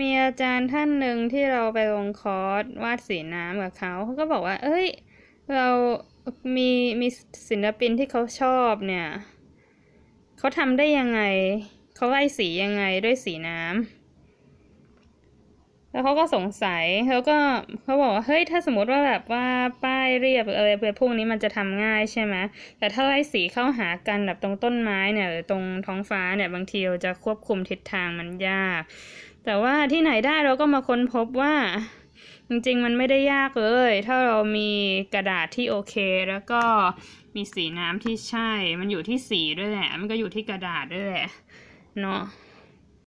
มีอาจารย์ท่านหนึ่งที่เราไปลงคอร์สวาดสีน้ำกับเขา เขาก็บอกว่า เอ้ย เรามีมีศิลปินที่เขาชอบเนี่ย เขาทำได้ยังไง เขาไล่สียังไงด้วยสีน้ำแล้วเขาก็สงสัยเขาก็เขาบอกว่าเฮ้ยถ้าสมมติว่าแบบว่าป้ายเรียบอะไรพวกนี้มันจะทำง่ายใช่ไหมแต่ถ้าไล่สีเข้าหากันแบบตรงต้นไม้เนี่ยหรือตรงท้องฟ้าเนี่ยบางทีเราจะควบคุมทิศทางมันยาก แต่ว่าที่ไหนได้เราก็มาค้นพบว่า จริงๆมันไม่ได้ยากเลยถ้าเรามีกระดาษที่โอเค แล้วก็มีสีน้ำที่ใช่ มันอยู่ที่สีด้วยแหละ มันก็อยู่ที่กระดาษด้วยแหละเนาะ